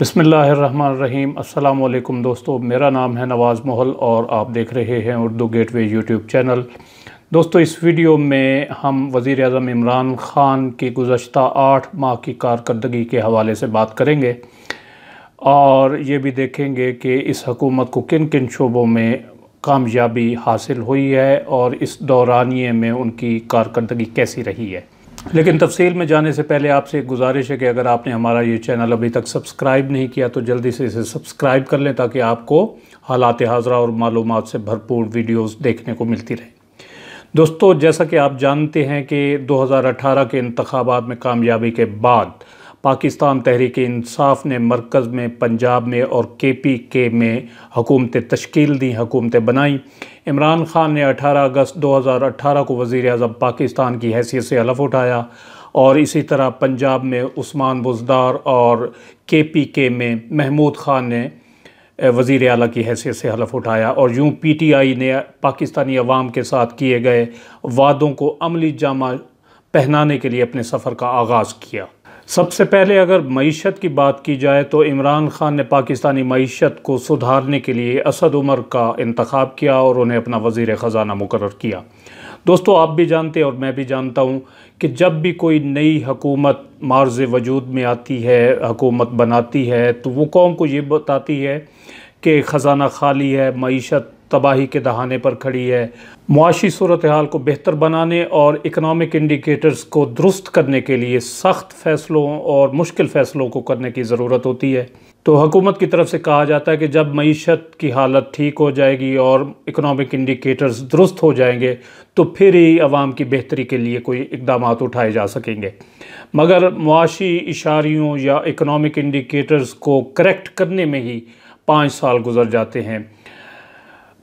बसमीम् अल्लाम दोस्तों मेरा नाम है नवाज़ मोहल और आप देख रहे हैं उर्दू गेटवे यूट्यूब चैनल दोस्तों इस वीडियो में हम वज़ी अजम इमरान ख़ान की गुज्त आठ माह की कारकर्दगी के हवाले से बात करेंगे और ये भी देखेंगे कि इस हकूमत को किन किन शोबों में कामयाबी हासिल हुई है और इस दौरानिए में उनकी कारकर्दगी कैसी रही है लेकिन तफसील में जाने से पहले आपसे एक गुजारिश है कि अगर आपने हमारा ये चैनल अभी तक सब्सक्राइब नहीं किया तो जल्दी से इसे सब्सक्राइब कर लें ताकि आपको हालात हाजरा और मालूम से भरपूर वीडियोस देखने को मिलती रहे दोस्तों जैसा कि आप जानते हैं कि 2018 के इंतबात में कामयाबी के बाद पाकिस्तान तहरीक इंसाफ ने मरकज़ में पंजाब में और के पी के में हुकूमतें तश्कील दी हुकूमतें बनाईं इमरान खान ने 18 अगस्त 2018 को वज़ी अजम पाकिस्तान की हैसियत से हलफ उठाया और इसी तरह पंजाब में उस्मान बुजदार और के पी के में महमूद खान ने वज़ी अला की हैसियत से हलफ उठाया और यूँ पी टी आई ने पाकिस्तानी अवाम के साथ किए गए वादों को अमली जामा पहनाने के लिए अपने सफ़र का आगाज़ किया सबसे पहले अगर मीशत की बात की जाए तो इमरान ख़ान ने पाकिस्तानी मीशत को सुधारने के लिए असद उमर का इंतखब किया और उन्हें अपना वज़ी ख़जाना मुकर किया दोस्तों आप भी जानते हैं और मैं भी जानता हूँ कि जब भी कोई नई हकूमत मार्ज वजूद में आती है हकूमत बनाती है तो वो कौम को ये बताती है कि ख़जाना खाली है मीशत तबाही के दहाने पर खड़ी है मुआशी सूरत हाल को बेहतर बनाने और इकनॉमिक इंडिकेटर्स को दुरुस्त करने के लिए सख्त फैसलों और मुश्किल फैसलों को करने की ज़रूरत होती है तो हुकूमत की तरफ से कहा जाता है कि जब मीशत की हालत ठीक हो जाएगी और इकनॉमिक इंडिकेटर्स दुरुस्त हो जाएंगे तो फिर ही आवाम की बेहतरी के लिए कोई इकदाम उठाए जा सकेंगे मगर मुआशी इशारियों या इकनॉमिक इंडिकेटर्स को करेक्ट करने में ही पाँच साल गुजर जाते हैं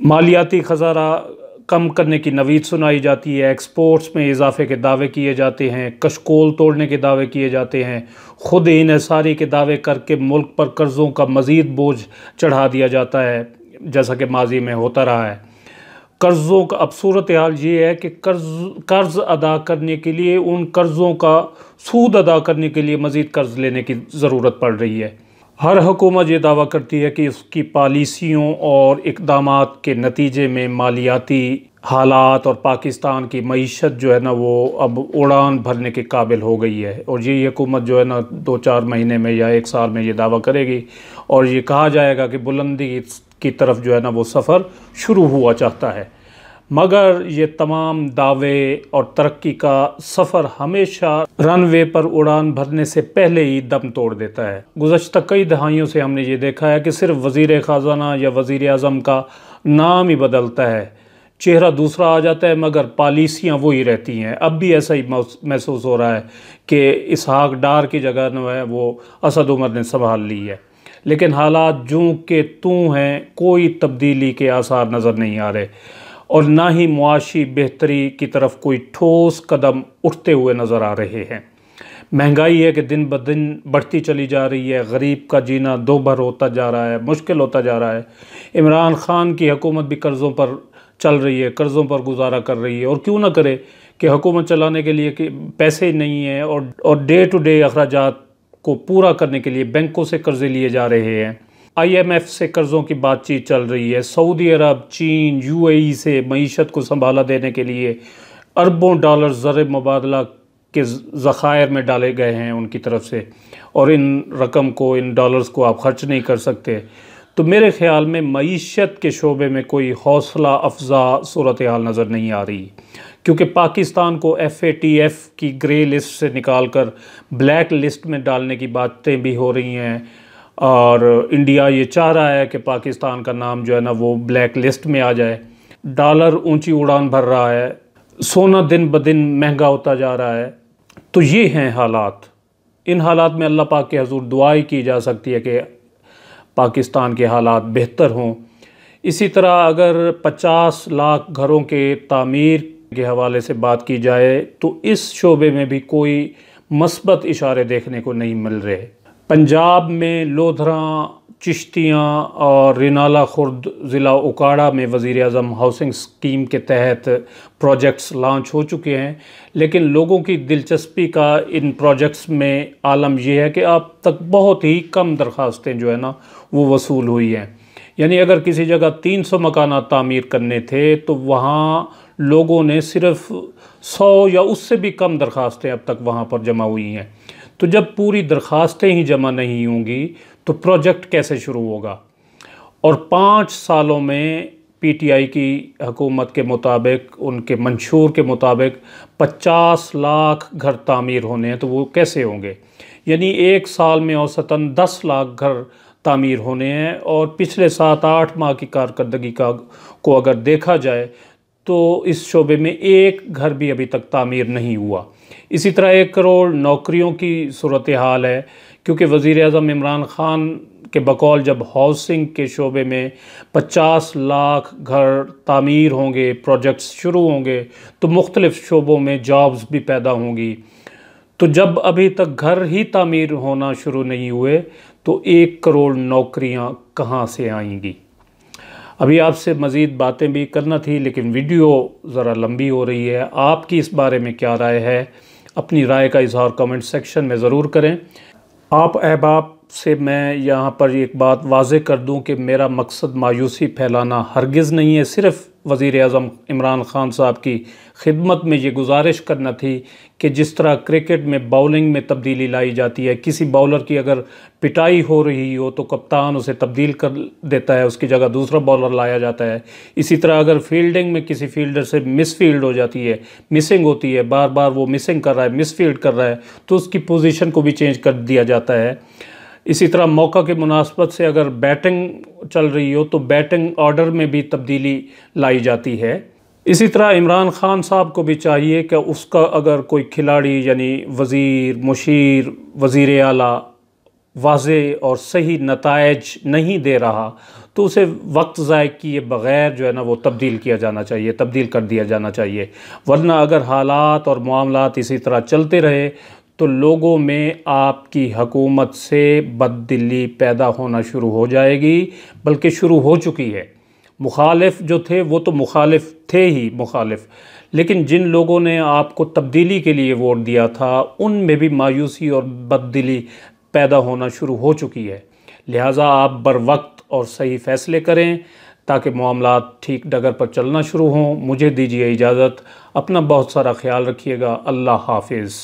मालियाती खजारा कम करने की नवीद सुनाई जाती है एक्सपोर्ट्स में इजाफे के दावे किए जाते हैं कशकोल तोड़ने के दावे किए जाते हैं ख़ुद इसारी के दावे करके मुल्क पर कर्ज़ों का मज़ीद बोझ चढ़ा दिया जाता है जैसा कि माजी में होता रहा है कर्ज़ों का अब सूरत हाल ये है कि कर्ज कर्ज़ अदा करने के लिए उन कर्ज़ों का सूद अदा करने के लिए मज़ीद कर्ज़ लेने की ज़रूरत पड़ रही है हर हुकूमत ये दावा करती है कि उसकी पॉलिसियों और इकदाम के नतीजे में मालियाती हालात और पाकिस्तान की मीशत जो है ना वो अब उड़ान भरने के काबिल हो गई है और ये हुकूमत जो है ना दो चार महीने में या एक साल में ये दावा करेगी और ये कहा जाएगा कि बुलंदी की तरफ जो है ना वो सफ़र शुरू हुआ चाहता है मगर ये तमाम दावे और तरक्की का सफ़र हमेशा रनवे पर उड़ान भरने से पहले ही दम तोड़ देता है गुजशत कई दहाइयों से हमने ये देखा है कि सिर्फ वज़ी ख़जाना या वज़ी अजम का नाम ही बदलता है चेहरा दूसरा आ जाता है मगर पॉलिसियाँ वही रहती हैं अब भी ऐसा ही महसूस हो रहा है कि इसहाक डार की जगह जो है वो असद उमर ने संभाल ली है लेकिन हालात जूँ के तू हैं कोई तब्दीली के आसार नज़र नहीं आ रहे और ना ही मुआशी बेहतरी की तरफ कोई ठोस कदम उठते हुए नज़र आ रहे हैं महंगाई है कि दिन ब दिन बढ़ती चली जा रही है गरीब का जीना दो भर होता जा रहा है मुश्किल होता जा रहा है इमरान खान की हकूमत भी कर्ज़ों पर चल रही है कर्ज़ों पर गुजारा कर रही है और क्यों ना करे कि हुकूमत चलाने के लिए कि पैसे नहीं हैं और डे टू डे अखराज को पूरा करने के लिए बैंकों से कर्ज़े लिए जा रहे हैं आईएमएफ से कर्ज़ों की बातचीत चल रही है सऊदी अरब चीन यूएई e से मीशत को संभाला देने के लिए अरबों डॉलर ज़र मुबादला के ज़ख़ायर में डाले गए हैं उनकी तरफ से और इन रकम को इन डॉलर्स को आप खर्च नहीं कर सकते तो मेरे ख़्याल में मीशत के शोबे में कोई हौसला अफजा सूरत हाल नज़र नहीं आ रही क्योंकि पाकिस्तान को एफ़ ए टी एफ़ की ग्रे लिस्ट से निकाल कर ब्लैक लिस्ट में डालने की बातें भी हो रही हैं और इंडिया ये चाह रहा है कि पाकिस्तान का नाम जो है ना वो ब्लैक लिस्ट में आ जाए डॉलर ऊंची उड़ान भर रहा है सोना दिन ब दिन महंगा होता जा रहा है तो ये हैं हालात इन हालात में अल्लाह पाक के हजूर दुआई की जा सकती है कि पाकिस्तान के हालात बेहतर हों इसी तरह अगर 50 लाख घरों के तामीर के हवाले से बात की जाए तो इस शोबे में भी कोई मस्बत इशारे देखने को नहीं मिल रहे पंजाब में लोधरा चिश्तियाँ और रिनाला खुर्द ज़िला उकाड़ा में वज़ी अजम हाउसिंग स्कीम के तहत प्रोजेक्ट्स लॉन्च हो चुके हैं लेकिन लोगों की दिलचस्पी का इन प्रोजेक्ट्स में आलम यह है कि अब तक बहुत ही कम दरख्वास्तें जो है ना वो वसूल हुई हैं यानी अगर किसी जगह तीन सौ मकाना तामीर करने थे तो वहाँ लोगों ने सिर्फ़ सौ या उससे भी कम दरख्वास्तें अब तक वहाँ पर जमा हुई हैं तो जब पूरी दरख्वास्तें ही जमा नहीं होंगी तो प्रोजेक्ट कैसे शुरू होगा और पाँच सालों में पीटीआई की हुकूमत के मुताबिक उनके मंशूर के मुताबिक 50 लाख घर तामीर होने हैं तो वो कैसे होंगे यानी एक साल में औसतन 10 लाख घर तामीर होने हैं और पिछले सात आठ माह की कारकर्दगी का को अगर देखा जाए तो इस शोबे में एक घर भी अभी तक तामीर नहीं हुआ इसी तरह एक करोड़ नौकरियों की सूरत हाल है क्योंकि वज़ी अजम इमरान ख़ान के बकौल जब हाउसिंग के शोबे में 50 लाख घर तामीर होंगे प्रोजेक्ट्स शुरू होंगे तो मुख्तलिफ़ शोबों में जॉब्स भी पैदा होंगी तो जब अभी तक घर ही तामीर होना शुरू नहीं हुए तो एक करोड़ नौकरियां कहाँ से आएंगी अभी आपसे मज़ीद बातें भी करना थी लेकिन वीडियो ज़रा लंबी हो रही है आपकी इस बारे में क्या राय है अपनी राय का इजहार कमेंट सेक्शन में ज़रूर करें आप अहबाब से मैं यहाँ पर एक बात वाज कर दूँ कि मेरा मकसद मायूसी फैलाना हरगज़ नहीं है सिर्फ़ वज़ी अजम इमरान ख़ान साहब की खिदमत में ये गुजारिश करना थी कि जिस तरह क्रिकेट में बॉलिंग में तब्दीली लाई जाती है किसी बॉलर की अगर पिटाई हो रही हो तो कप्तान उसे तब्दील कर देता है उसकी जगह दूसरा बॉलर लाया जाता है इसी तरह अगर फील्डिंग में किसी फील्डर से मिस फील्ड हो जाती है मिसिंग होती है बार बार वो मिसिंग कर रहा है मिस फील्ड कर रहा है तो उसकी पोजिशन को भी चेंज कर दिया जाता है इसी तरह मौका के मुनासबत से अगर बैटिंग चल रही हो तो बैटिंग ऑर्डर में भी तब्दीली लाई जाती है इसी तरह इमरान ख़ान साहब को भी चाहिए कि उसका अगर कोई खिलाड़ी यानी वज़ीर मुशीर वज़ी अला वाज और सही नतज नहीं दे रहा तो उसे वक्त ज़ाय किए बग़ैर जो है ना वो तब्दील किया जाना चाहिए तब्दील कर दिया जाना चाहिए वरना अगर हालात और मामला इसी तरह चलते रहे तो लोगों में आपकी हकूमत से बददिली पैदा होना शुरू हो जाएगी बल्कि शुरू हो चुकी है मुखालिफ जो थे वो तो मुखालिफ थे ही मुखालिफ लेकिन जिन लोगों ने आपको तब्दीली के लिए वोट दिया था उनमें भी मायूसी और बददिली पैदा होना शुरू हो चुकी है लिहाजा आप बर वक्त और सही फ़ैसले करें ताकि मामला ठीक डगर पर चलना शुरू हों मुझे दीजिए इजाज़त अपना बहुत सारा ख्याल रखिएगा अल्लाह हाफिज़